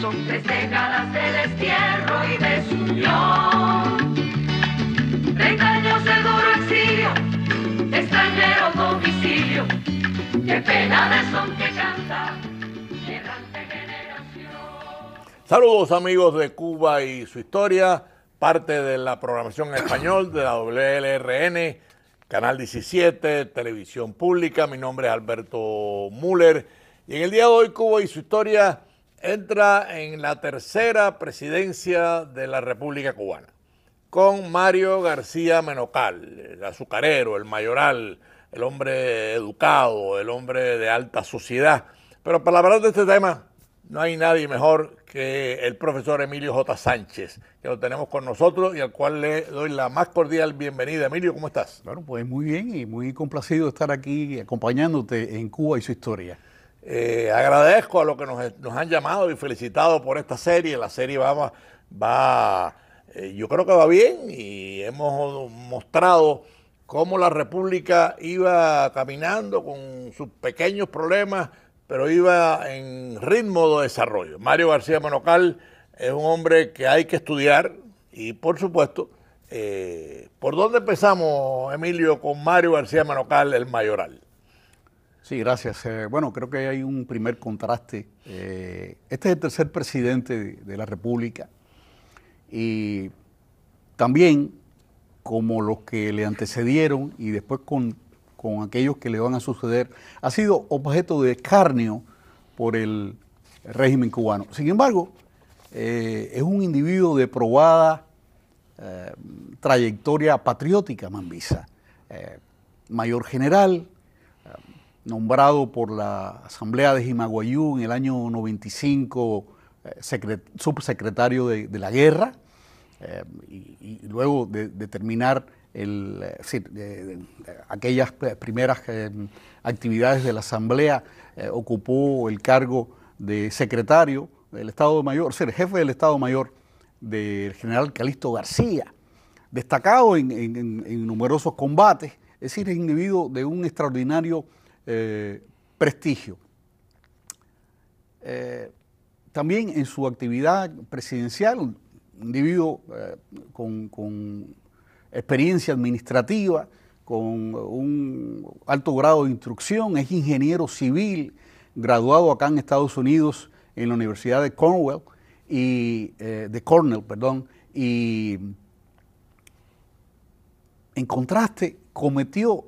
son tres décadas de destierro y de su Treinta años de duro exilio, extranjero domicilio, qué pena de son que canta. Saludos amigos de Cuba y su historia, parte de la programación en español de la WLRN, Canal 17, Televisión Pública. Mi nombre es Alberto Müller y en el día de hoy Cuba y su historia entra en la tercera presidencia de la República Cubana, con Mario García Menocal, el azucarero, el mayoral, el hombre educado, el hombre de alta sociedad. Pero para hablar de este tema, no hay nadie mejor que el profesor Emilio J. Sánchez, que lo tenemos con nosotros y al cual le doy la más cordial bienvenida. Emilio, ¿cómo estás? Bueno, pues muy bien y muy complacido de estar aquí acompañándote en Cuba y su historia. Eh, agradezco a los que nos, han llamado y felicitado por esta serie. La serie va, va eh, yo creo que va bien y hemos mostrado cómo la República iba caminando con sus pequeños problemas, pero iba en ritmo de desarrollo. Mario García Manocal es un hombre que hay que estudiar y por supuesto, eh, ¿por dónde empezamos, Emilio, con Mario García Manocal, el mayoral? Sí, gracias. Eh, bueno, creo que hay un primer contraste. Eh, este es el tercer presidente de, la República y también como los que le antecedieron y después con, aquellos que le van a suceder, ha sido objeto de escarnio por el régimen cubano. Sin embargo, eh, es un individuo de probada trayectoria patriótica, Mambisa. mayor general, nombrado por la Asamblea de Jimaguayú en el año 95 eh, subsecretario de, la guerra eh, y, luego de, terminar el, eh, aquellas primeras actividades de la Asamblea, ocupó el cargo de secretario del Estado Mayor, o ser jefe del Estado Mayor del general Calixto García, destacado en, en numerosos combates, es decir, individuo de un extraordinario eh, prestigio. Eh, también en su actividad presidencial, un individuo eh, con, experiencia administrativa, con un alto grado de instrucción, es ingeniero civil, graduado acá en Estados Unidos en la Universidad de Cornwall y de Cornell, perdón, y en contraste cometió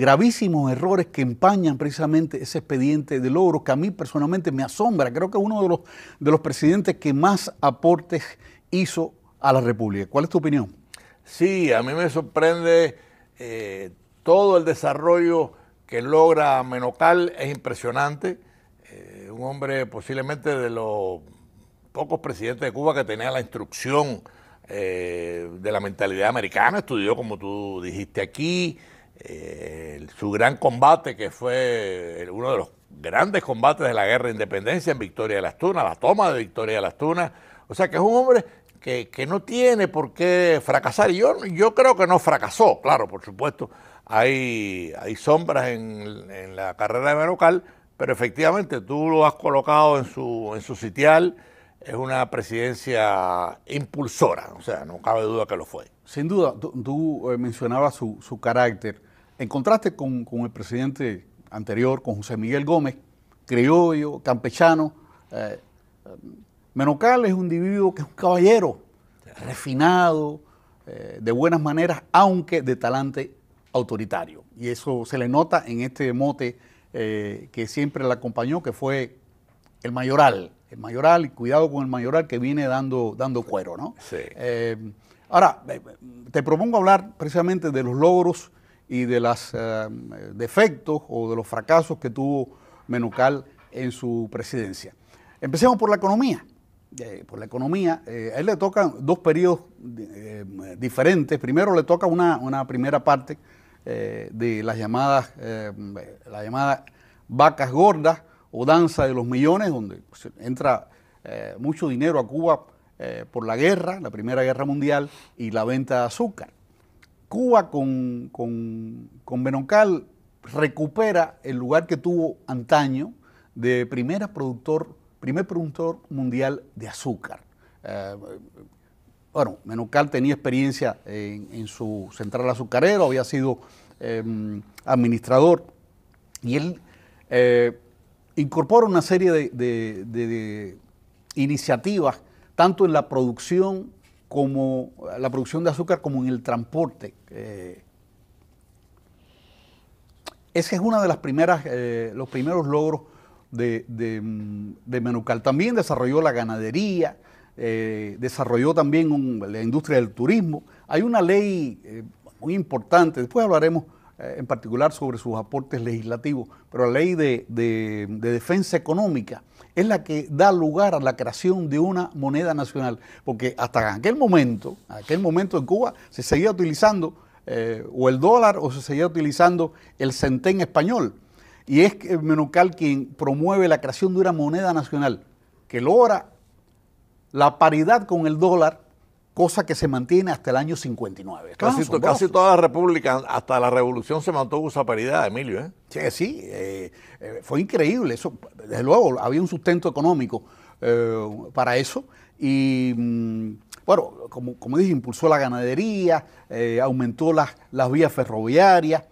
gravísimos errores que empañan precisamente ese expediente de logro que a mí personalmente me asombra. Creo que es uno de los, de los presidentes que más aportes hizo a la República. ¿Cuál es tu opinión? Sí, a mí me sorprende eh, todo el desarrollo que logra Menocal, es impresionante. Eh, un hombre posiblemente de los pocos presidentes de Cuba que tenía la instrucción eh, de la mentalidad americana, estudió como tú dijiste aquí, su gran combate, que fue uno de los grandes combates de la guerra de independencia en Victoria de las Tunas, la toma de Victoria de las Tunas. O sea que es un hombre que, no tiene por qué fracasar. Y yo, yo creo que no fracasó, claro, por supuesto. Hay, hay sombras en, la carrera de Menocal, pero efectivamente tú lo has colocado en su, en su sitial. Es una presidencia impulsora, o sea, no cabe duda que lo fue. Sin duda, tú, eh, mencionabas su, su carácter. En contraste con, el presidente anterior, con José Miguel Gómez, criollo, campechano, eh, Menocal es un individuo que es un caballero, refinado, eh, de buenas maneras, aunque de talante autoritario. Y eso se le nota en este mote eh, que siempre le acompañó, que fue el mayoral. El mayoral, y cuidado con el mayoral que viene dando, dando cuero, ¿no? Sí. ahora, te propongo hablar precisamente de los logros y de los eh, defectos o de los fracasos que tuvo Menucal en su presidencia. Empecemos por la economía. Eh, por la economía, eh, a él le tocan dos periodos diferentes. Primero le toca una, primera parte de las llamadas, vacas gordas o danza de los millones, donde entra mucho dinero a Cuba por la guerra, la Primera Guerra Mundial y la venta de azúcar. Cuba con, Menocal recupera el lugar que tuvo antaño de primera productor, primer productor mundial de azúcar. Eh, bueno, Menocal tenía experiencia en, su central azucarera, había sido em, administrador y él eh, incorpora una serie de iniciativas, tanto en la producción como la producción de azúcar como en el transporte. Eh, ese es uno de las primeras, eh, los primeros logros de, Menucal. También desarrolló la ganadería, eh, desarrolló también la industria del turismo. Hay una ley muy importante, después hablaremos eh, en particular sobre sus aportes legislativos, pero la ley de, defensa económica es la que da lugar a la creación de una moneda nacional, porque hasta aquel momento, aquel momento en Cuba se seguía utilizando eh, o el dólar o se seguía utilizando el centén español. Y es Menocal quien promueve la creación de una moneda nacional que logra la paridad con el dólar cosa que se mantiene hasta el año 59. Casi, casi, toda la República, hasta la Revolución, se mantuvo esa paridad, Emilio. ¿eh? Sí, eh, eh, fue increíble. Eso, desde luego, había un sustento económico eh, para eso. Y mm, bueno, como, dije, impulsó la ganadería, aumentó las, vías ferroviarias,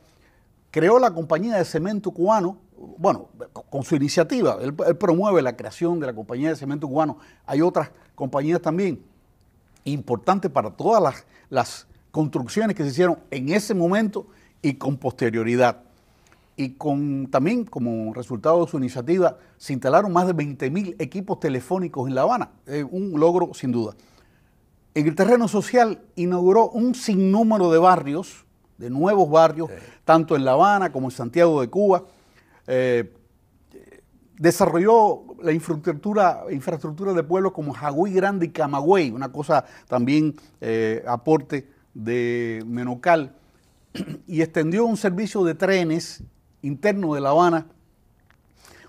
creó la compañía de cemento cubano, bueno, con su iniciativa, él promueve la creación de la compañía de cemento cubano, hay otras compañías también, importante para todas las, construcciones que se hicieron en ese momento y con posterioridad. Y con, también como resultado de su iniciativa se instalaron más de 20.000 equipos telefónicos en La Habana, un logro sin duda. En el terreno social inauguró un sinnúmero de barrios, de nuevos barrios, tanto en La Habana como en Santiago de Cuba, eh, desarrolló la infraestructura, de pueblos como Jagüey Grande y Camagüey, una cosa también eh, aporte de Menocal, y extendió un servicio de trenes interno de La Habana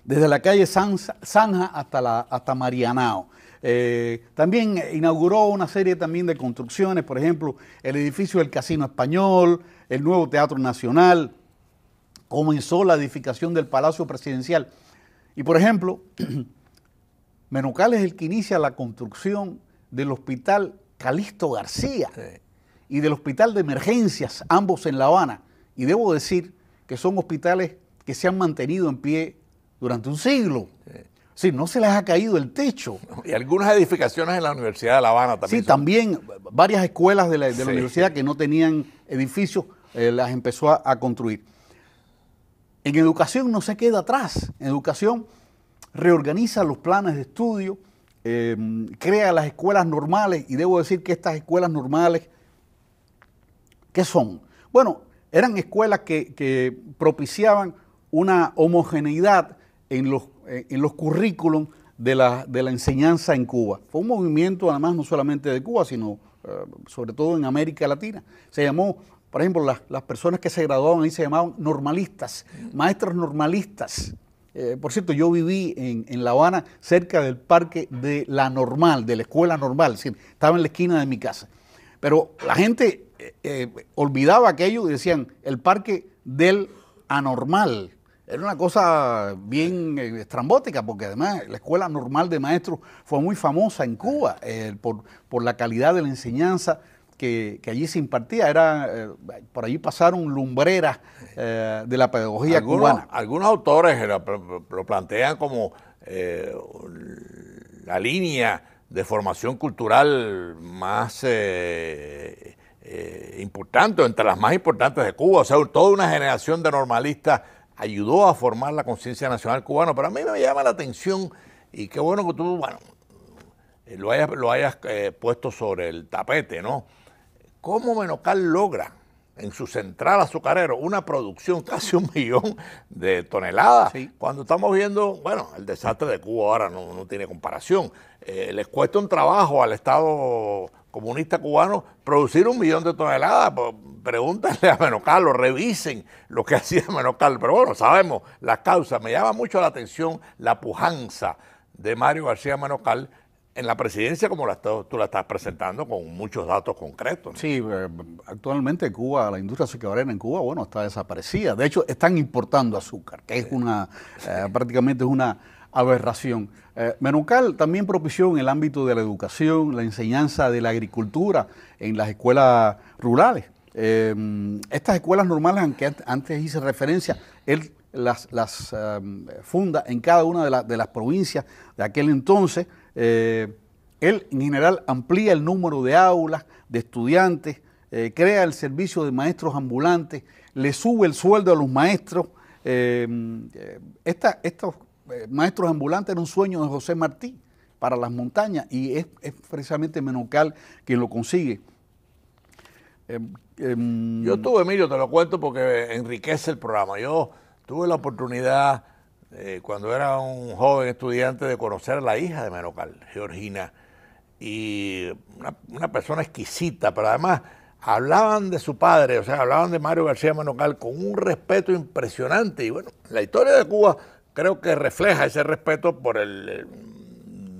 desde la calle Zanja hasta, Marianao. Eh, también inauguró una serie también de construcciones, por ejemplo, el edificio del Casino Español, el nuevo Teatro Nacional, comenzó la edificación del Palacio Presidencial y por ejemplo, Menocal es el que inicia la construcción del hospital Calisto García y del hospital de emergencias, ambos en La Habana. Y debo decir que son hospitales que se han mantenido en pie durante un siglo. Sí. no se les ha caído el techo. Y algunas edificaciones en la Universidad de La Habana también. Sí, también varias escuelas de la, universidad que no tenían edificios eh, las empezó a construir. En educación no se queda atrás. En educación reorganiza los planes de estudio, em, crea las escuelas normales y debo decir que estas escuelas normales, ¿qué son? Bueno, eran escuelas que, propiciaban una homogeneidad en los, eh, en los currículum de la, de la, enseñanza en Cuba. Fue un movimiento además no solamente de Cuba, sino eh, sobre todo en América Latina. Se llamó por ejemplo, las, personas que se graduaban ahí se llamaban normalistas, maestros normalistas. Eh, por cierto, yo viví en, La Habana cerca del parque de la normal, de la escuela normal, estaba en la esquina de mi casa. Pero la gente eh, eh, olvidaba aquello y decían el parque del anormal. Era una cosa bien estrambótica, porque además la escuela normal de maestros fue muy famosa en Cuba por, por la calidad de la enseñanza, que, allí se impartía. Era, eh, por allí pasaron lumbreras eh, de la pedagogía cubana. Algunos autores lo, plantean como eh, la línea de formación cultural más importante, entre las más importantes de Cuba. O sea, toda una generación de normalistas ayudó a formar la conciencia nacional cubana, pero a mí me llama la atención y qué bueno que tú, bueno, lo hayas, lo hayas puesto sobre el tapete, ¿no? cómo Menocal logra en su central azucarero una producción casi un millón de toneladas. Cuando estamos viendo, bueno, el desastre de Cuba ahora no, tiene comparación. Eh, les cuesta un trabajo al Estado comunista cubano producir un millón de toneladas. Pues, pregúntenle a Menocal o revisen lo que hacía Menocal. Pero bueno, sabemos la causa. Me llama mucho la atención la pujanza de Mario García Menocal en la presidencia como la tú la estás presentando con muchos datos concretos. Sí, eh, actualmente Cuba, la industria azucarera en Cuba, bueno, está desaparecida. De hecho, están importando azúcar, que es una, eh, prácticamente es una aberración. Menocal eh, Menucal también propició en el ámbito de la educación, la enseñanza de la agricultura en las escuelas rurales. Em, estas escuelas normales, aunque antes hice referencia, él las, em, funda en cada una de, de las provincias de aquel entonces eh, él, en general, amplía el número de aulas, de estudiantes, eh, crea el servicio de maestros ambulantes, le sube el sueldo a los maestros. Eh, estos maestros ambulantes era un sueño de José Martí para las montañas y es, es precisamente Menocal quien lo consigue. Em, em, Yo tuve, Emilio, te lo cuento porque enriquece el programa. Yo tuve la oportunidad eh, cuando era un joven estudiante, de conocer a la hija de Menocal, Georgina, y una, persona exquisita, pero además hablaban de su padre, o sea, hablaban de Mario García Menocal con un respeto impresionante. Y bueno, la historia de Cuba creo que refleja ese respeto por el,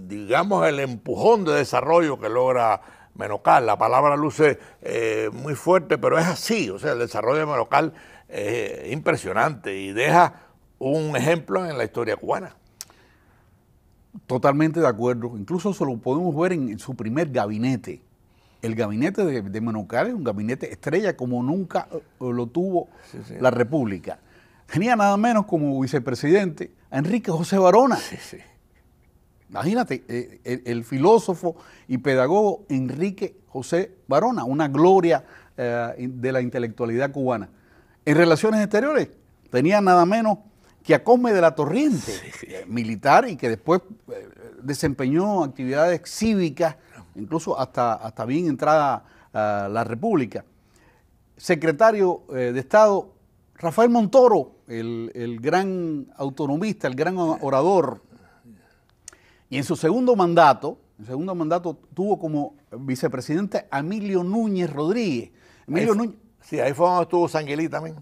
digamos, el empujón de desarrollo que logra Menocal. La palabra luce eh, muy fuerte, pero es así, o sea, el desarrollo de Menocal es eh, impresionante y deja un ejemplo en la historia cubana. Totalmente de acuerdo. Incluso se lo podemos ver en, su primer gabinete. El gabinete de, de un gabinete estrella como nunca eh, lo tuvo la República. Tenía nada menos como vicepresidente a Enrique José Barona. Sí, Imagínate, eh, el, filósofo y pedagogo Enrique José Barona, una gloria eh, de la intelectualidad cubana. En relaciones exteriores tenía nada menos que acome de la Torriente, eh, militar, y que después eh, desempeñó actividades cívicas, incluso hasta, hasta bien entrada la República. Secretario eh, de Estado, Rafael Montoro, el, gran autonomista, el gran orador, y en su segundo mandato, el segundo mandato tuvo como vicepresidente a Emilio Núñez Rodríguez. Emilio Núñez. Sí, ahí fue donde estuvo Sanguilí también.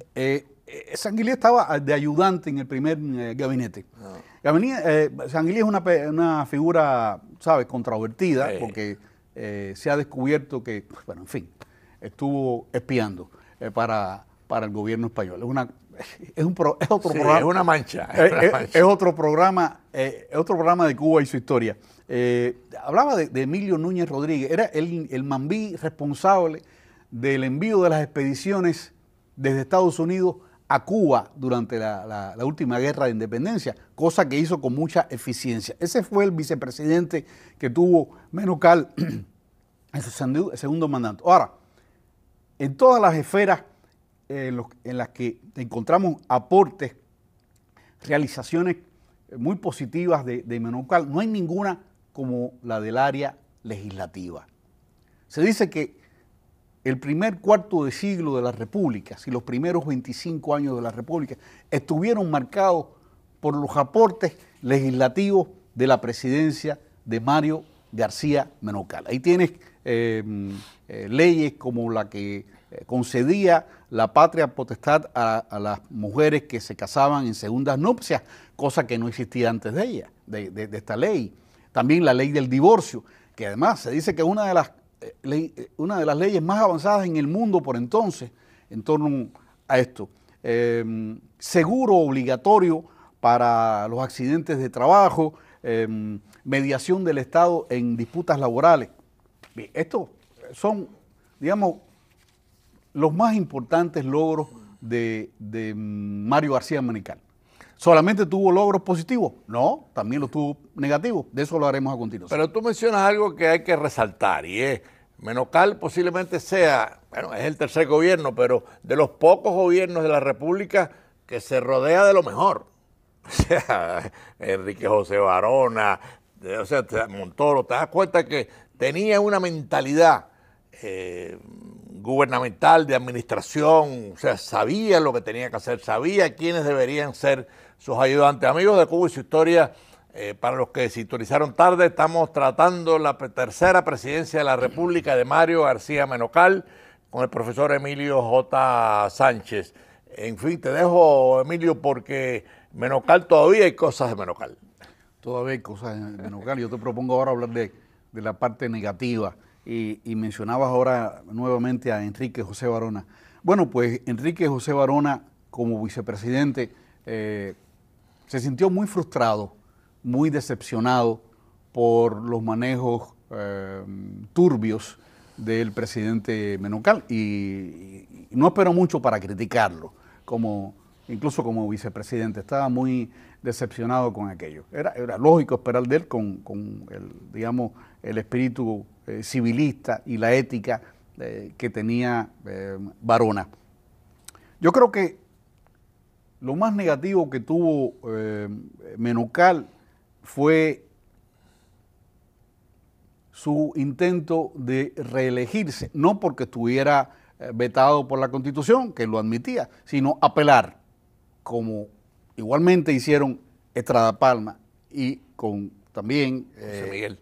Eh, Sanguilé estaba de ayudante en el primer eh, gabinete. Ah. No. Eh, es una, figura, ¿sabes?, controvertida, porque se ha descubierto que, bueno, en fin, estuvo espiando para, el gobierno español. Es, otro programa. Es una mancha. Es, otro programa, es otro programa de Cuba y su historia. hablaba de, Emilio Núñez Rodríguez, era el, el mambí responsable del envío de las expediciones desde Estados Unidos a Cuba durante la, última guerra de independencia, cosa que hizo con mucha eficiencia. Ese fue el vicepresidente que tuvo Menocal en su segundo, mandato. Ahora, en todas las esferas eh, en las que encontramos aportes, realizaciones eh, muy positivas de, de Menocal, no hay ninguna como la del área legislativa. Se dice que el primer cuarto de siglo de las repúblicas y los primeros 25 años de la República estuvieron marcados por los aportes legislativos de la presidencia de Mario García Menocal. Ahí tienes em, eh, leyes como la que eh, concedía la patria potestad a, las mujeres que se casaban en segundas nupcias, cosa que no existía antes de ella, de, esta ley. También la ley del divorcio, que además se dice que una de las eh, eh, una de las leyes más avanzadas en el mundo por entonces en torno a esto. Em, seguro obligatorio para los accidentes de trabajo, em, mediación del Estado en disputas laborales. estos son, digamos, los más importantes logros de, Mario García Manical. ¿Solamente tuvo logros positivos? No, también los tuvo negativos. De eso lo haremos a continuación. Pero tú mencionas algo que hay que resaltar y es, Menocal posiblemente sea, bueno, es el tercer gobierno, pero de los pocos gobiernos de la República que se rodea de lo mejor. O sea, Enrique José Barona, o sea, Montoro, te das cuenta que tenía una mentalidad eh, gubernamental, de administración, o sea, sabía lo que tenía que hacer, sabía quiénes deberían ser sus ayudantes. Amigos de Cuba y su historia, eh, para los que se sintonizaron tarde, estamos tratando la tercera presidencia de la República de Mario García Menocal con el profesor Emilio J. Sánchez. En fin, te dejo, Emilio, porque Menocal todavía hay cosas de Menocal. Todavía hay cosas de Menocal. Yo te propongo ahora hablar de, la parte negativa. Y, mencionabas ahora nuevamente a Enrique José Barona. Bueno, pues Enrique José Barona, como vicepresidente, eh, se sintió muy frustrado, muy decepcionado por los manejos eh, turbios del presidente Menocal y, no esperó mucho para criticarlo, como, incluso como vicepresidente. Estaba muy decepcionado con aquello. Era, lógico esperar de él con, el, digamos, el espíritu eh, civilista y la ética eh, que tenía Varona. Yo creo que lo más negativo que tuvo eh, Menocal fue su intento de reelegirse, no porque estuviera eh, vetado por la Constitución, que lo admitía, sino apelar, como igualmente hicieron Estrada Palma y con también eh, José Miguel.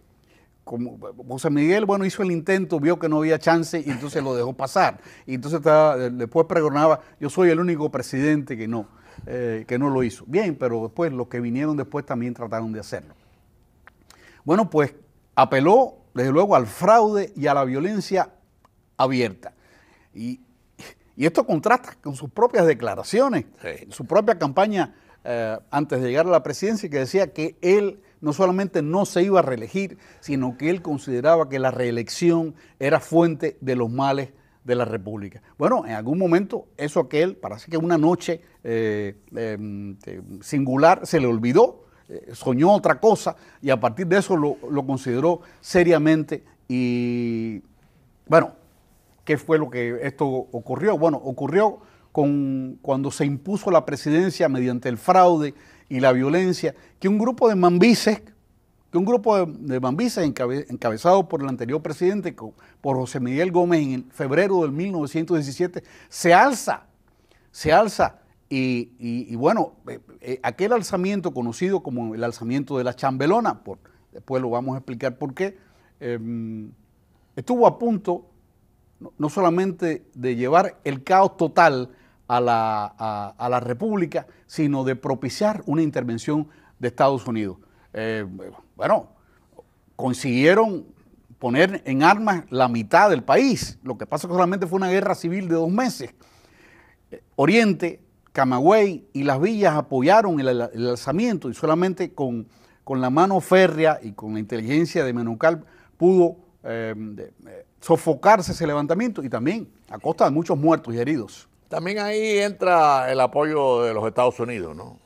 José Miguel, bueno, hizo el intento, vio que no había chance y entonces lo dejó pasar. Y entonces estaba, después pregonaba, yo soy el único presidente que no. Eh, que no lo hizo. Bien, pero después los que vinieron después también trataron de hacerlo. Bueno, pues apeló desde luego al fraude y a la violencia abierta. Y, esto contrasta con sus propias declaraciones, en su propia campaña eh, antes de llegar a la presidencia, que decía que él no solamente no se iba a reelegir, sino que él consideraba que la reelección era fuente de los males de la República. Bueno, en algún momento eso aquel, parece que una noche eh, em, singular, se le olvidó, eh, soñó otra cosa y a partir de eso lo, consideró seriamente y bueno, ¿qué fue lo que esto ocurrió? Bueno, ocurrió con, cuando se impuso la presidencia mediante el fraude y la violencia, que un grupo de mambises un grupo de, bambises encabezado por el anterior presidente, por José Miguel Gómez, en febrero de 1917, se alza, se alza. Y, bueno, eh, eh, aquel alzamiento conocido como el alzamiento de la chambelona, después lo vamos a explicar por qué, em, estuvo a punto no, solamente de llevar el caos total a la, la República, sino de propiciar una intervención de Estados Unidos. Eh, bueno, consiguieron poner en armas la mitad del país. Lo que pasa es que solamente fue una guerra civil de dos meses. Eh, Oriente, Camagüey y las villas apoyaron el, alzamiento y solamente con, la mano férrea y con la inteligencia de Menocal pudo em, eh, sofocarse ese levantamiento y también a costa de muchos muertos y heridos. También ahí entra el apoyo de los Estados Unidos, ¿no?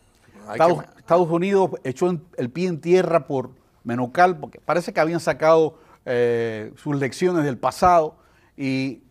Estados Unidos echó el pie en tierra por Menocal, porque parece que habían sacado eh, sus lecciones del pasado y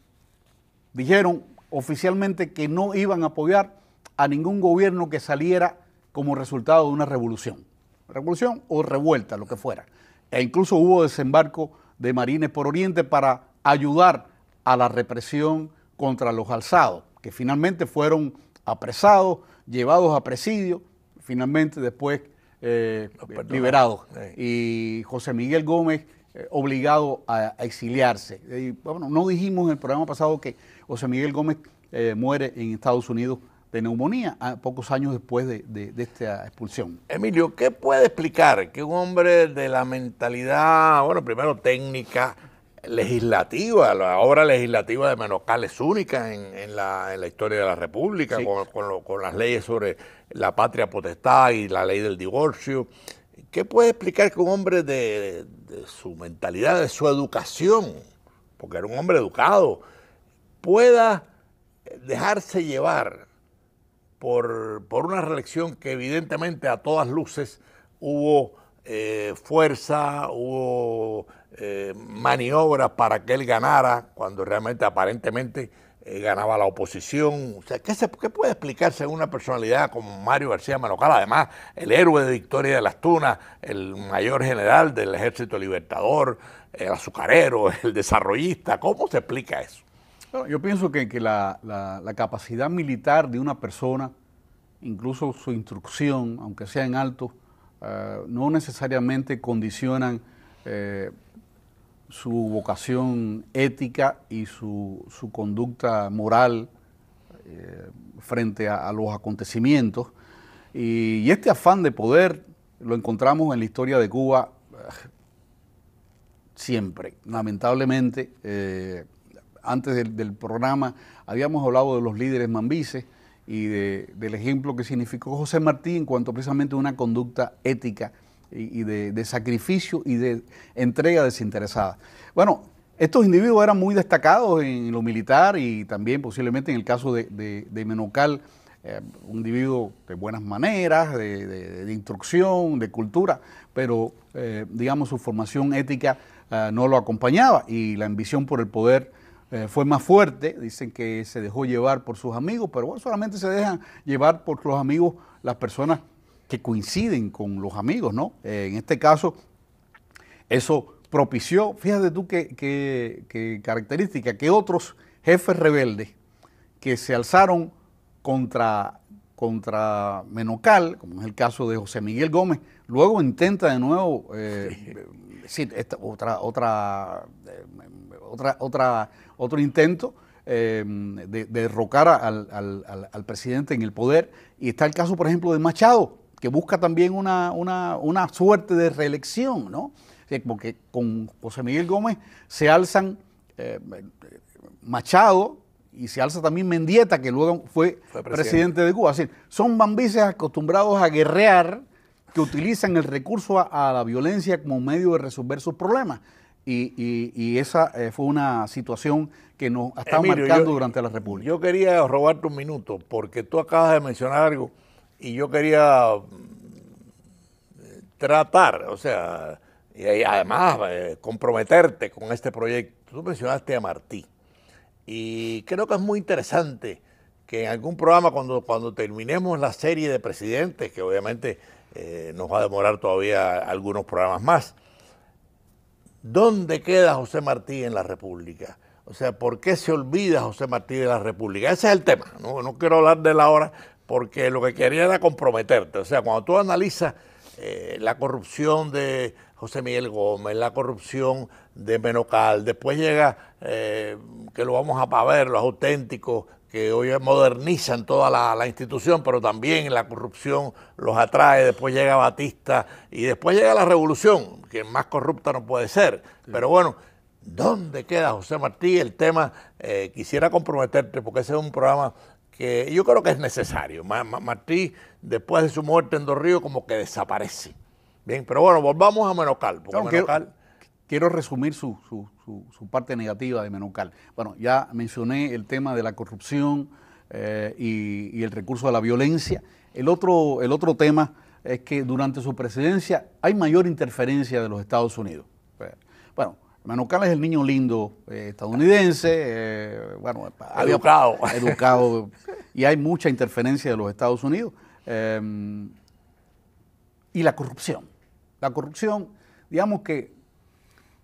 dijeron oficialmente que no iban a apoyar a ningún gobierno que saliera como resultado de una revolución. Revolución o revuelta, lo que fuera. E incluso hubo desembarco de marines por Oriente para ayudar a la represión contra los alzados, que finalmente fueron apresados, llevados a presidio, finalmente después eh, liberado y José Miguel Gómez eh, obligado a, exiliarse. bueno, no dijimos en el programa pasado que José Miguel Gómez eh, muere en Estados Unidos de neumonía a pocos años después de, esta expulsión. Emilio, ¿qué puede explicar que un hombre de la mentalidad, bueno, primero técnica, legislativa, la obra legislativa de Menocal es única en, la, historia de la República, con, las leyes sobre la patria potestad y la ley del divorcio. ¿Qué puede explicar que un hombre de, su mentalidad, de su educación, porque era un hombre educado, pueda dejarse llevar por, una reelección que evidentemente a todas luces hubo eh, fuerza, hubo eh, maniobras para que él ganara, cuando realmente aparentemente eh, ganaba la oposición. sea, ¿qué, se, ¿qué, puede explicarse una personalidad como Mario García Manocal? Además, el héroe de Victoria de las Tunas, el mayor general del Ejército Libertador, el azucarero, el desarrollista. ¿Cómo se explica eso? yo pienso que, la, capacidad militar de una persona, incluso su instrucción, aunque sea en alto, eh, no necesariamente condicionan su vocación ética y su, su conducta moral eh, frente a, los acontecimientos. Y, este afán de poder lo encontramos en la historia de Cuba eh, siempre. Lamentablemente, eh, antes del, programa habíamos hablado de los líderes mambises y del ejemplo que significó José Martí en cuanto precisamente a una conducta ética y, de, sacrificio y de entrega desinteresada. Bueno, estos individuos eran muy destacados en lo militar y también posiblemente en el caso de, Menocal, eh, un individuo de buenas maneras, de, instrucción, de cultura, pero eh, digamos su formación ética eh, no lo acompañaba y la ambición por el poder fue más fuerte, dicen que se dejó llevar por sus amigos, pero bueno, solamente se dejan llevar por los amigos las personas que coinciden con los amigos, ¿no? Eh, en este caso, eso propició, fíjate tú qué, característica, que otros jefes rebeldes que se alzaron contra, contra Menocal, como es el caso de José Miguel Gómez, luego intenta de nuevo, eh, sí. otra, otra, eh, otra, otra, otro intento eh, de, derrocar al, presidente en el poder. Y está el caso, por ejemplo, de Machado, que busca también una, suerte de reelección, ¿no? Porque con José Miguel Gómez se alzan eh, Machado y se alza también Mendieta, que luego fue, presidente. de Cuba. Así, son bambices acostumbrados a guerrear que utilizan el recurso a, la violencia como medio de resolver sus problemas. Y, esa eh, fue una situación que nos está marcando durante la República. Yo quería robarte un minuto porque tú acabas de mencionar algo y yo quería eh, tratar, o sea, y además eh, comprometerte con este proyecto. Tú mencionaste a Martí y creo que es muy interesante que en algún programa cuando, cuando terminemos la serie de presidentes, que obviamente eh, nos va a demorar todavía algunos programas más, ¿dónde queda José Martí en la República? O sea, ¿por qué se olvida José Martí de la República? Ese es el tema. No, no quiero hablar de la hora porque lo que quería era comprometerte. O sea, cuando tú analizas eh, la corrupción de José Miguel Gómez, la corrupción de Menocal, después llega, eh, que lo vamos a ver, los auténticos, que hoy modernizan toda la, institución, pero también la corrupción los atrae, después llega Batista y después llega la revolución, que más corrupta no puede ser. Pero bueno, ¿dónde queda José Martí? El tema, eh, quisiera comprometerte, porque ese es un programa yo creo que es necesario. Martí, después de su muerte en Dos como que desaparece. Bien, pero bueno, volvamos a Menocal. Quiero, resumir su, parte negativa de Menocal. Bueno, ya mencioné el tema de la corrupción eh, y, el recurso a la violencia. El otro, el otro tema es que durante su presidencia hay mayor interferencia de los Estados Unidos. Pues, bueno, Manucal es el niño lindo eh, estadounidense, eh, bueno, educado. educado y hay mucha interferencia de los Estados Unidos. Em, y la corrupción. La corrupción, digamos que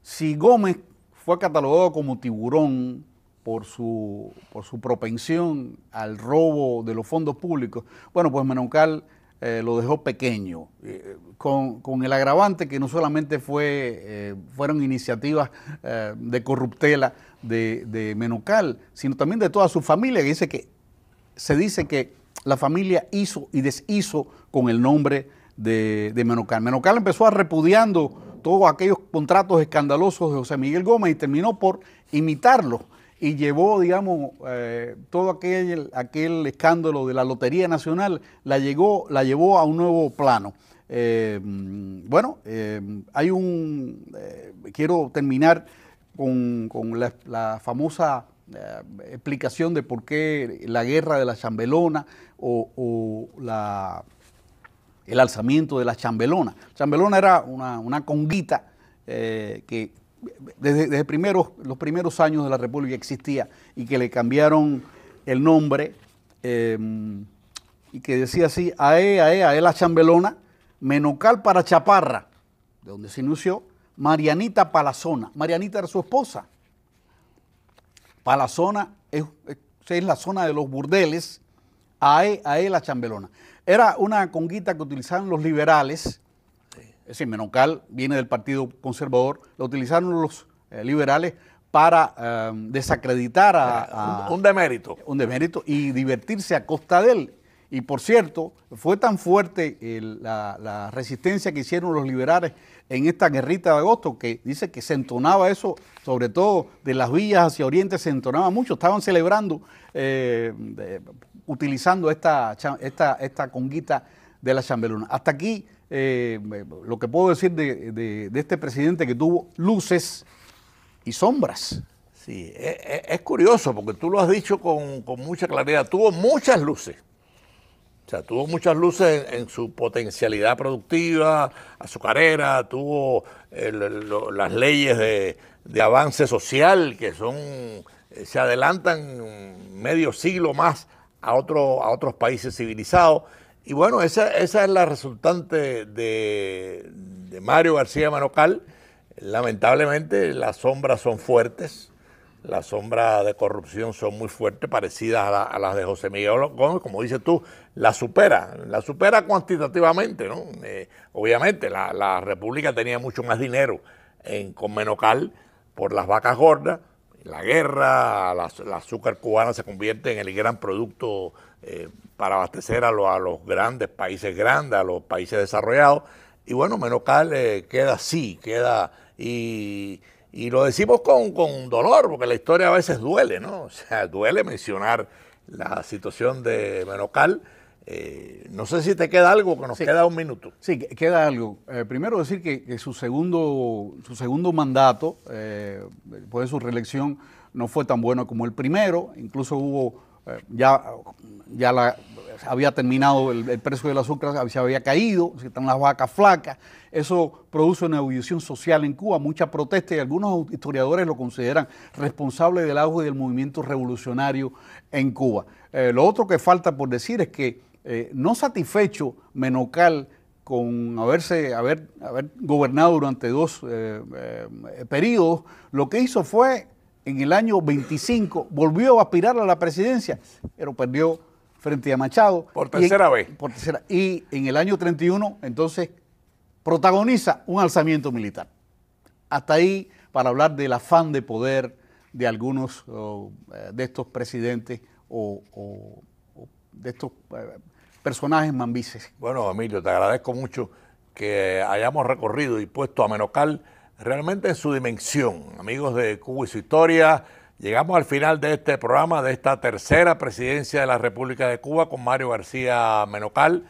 si Gómez fue catalogado como tiburón por su, por su propensión al robo de los fondos públicos, bueno, pues Manucal eh, lo dejó pequeño, eh, con, con, el agravante que no solamente fue, eh, fueron iniciativas de corruptela de, Menocal, sino también de toda su familia, que dice que se dice que la familia hizo y deshizo con el nombre de, Menocal. Menocal empezó a repudiando todos aquellos contratos escandalosos de José Miguel Gómez y terminó por imitarlos y llevó, digamos, eh, todo aquel, aquel escándalo de la Lotería Nacional, la, llegó, la llevó a un nuevo plano. Eh, bueno, eh, hay un, quiero terminar con, la, famosa explicación de por qué la guerra de la chambelona o, la, el alzamiento de la chambelona. Chambelona era una, una conguita que desde, los primeros años de la República existía y que le cambiaron el nombre em, y que decía así, ae, ae, ae la chambelona, menocal para Chaparra, de donde se inició, Marianita Palazona. Marianita era su esposa. Palazona es, es la zona de los burdeles, ae, ae la chambelona. Era una conguita que utilizaban los liberales es decir, Menocal viene del Partido Conservador, lo utilizaron los eh, liberales para eh, desacreditar a, un, demérito. Un demérito y divertirse a costa de él. Y por cierto, fue tan fuerte la, resistencia que hicieron los liberales en esta guerrita de agosto que dice que se entonaba eso, sobre todo de las villas hacia oriente, se entonaba mucho. Estaban celebrando, eh, utilizando esta, esta, esta conguita de la chambeluna Hasta aquí eh, lo que puedo decir de, este presidente que tuvo luces y sombras. Sí, e, e, es, curioso porque tú lo has dicho con, mucha claridad, tuvo muchas luces. O sea, tuvo muchas luces en, su potencialidad productiva, a su carrera, tuvo las leyes de, avance social que son eh, se adelantan medio siglo más a, otro, a otros países civilizados. Y bueno, esa, esa es la resultante de, Mario García Manocal. Lamentablemente las sombras son fuertes, las sombras de corrupción son muy fuertes, parecidas a, las de José Miguel Gómez, como dices tú, la supera, la supera cuantitativamente, ¿no? Eh, obviamente, la, República tenía mucho más dinero en, con Menocal por las vacas gordas, la guerra, el azúcar cubana se convierte en el gran producto eh, para abastecer a, los grandes países grandes, a los países desarrollados. Y bueno, Menocal eh, queda así, queda... Y, lo decimos con, con, dolor, porque la historia a veces duele, ¿no? O sea, duele mencionar la situación de Menocal. Eh, no sé si te queda algo, que nos queda un minuto. Sí, queda algo. Eh, primero decir que, su, segundo, su segundo mandato, después de su reelección, no fue tan bueno como el primero. Incluso hubo eh, ya, ya la, había terminado el, precio del azúcar, se había caído, están las vacas flacas. Eso produce una evolución social en Cuba, mucha protesta y algunos historiadores lo consideran responsable del auge del movimiento revolucionario en Cuba. Eh, lo otro que falta por decir es que eh, no satisfecho Menocal con haberse, haber, haber gobernado durante dos periodos, lo que hizo fue en el año 25 volvió a aspirar a la presidencia, pero perdió frente a Machado. Por tercera vez. Por y en el año 31, entonces, protagoniza un alzamiento militar. Hasta ahí para hablar del afán de poder de algunos oh, eh, de estos presidentes o, de estos eh, personajes mambices. Bueno, Emilio, te agradezco mucho que hayamos recorrido y puesto a menocal realmente en su dimensión. Amigos de Cuba y su historia, llegamos al final de este programa, de esta tercera presidencia de la República de Cuba con Mario García Menocal.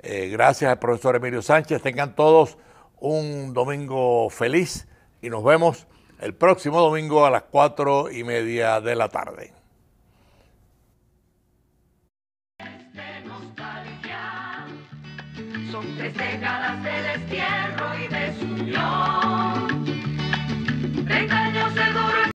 Eh, gracias al profesor Emilio Sánchez. Tengan todos un domingo feliz y nos vemos el próximo domingo a las cuatro y media de la tarde.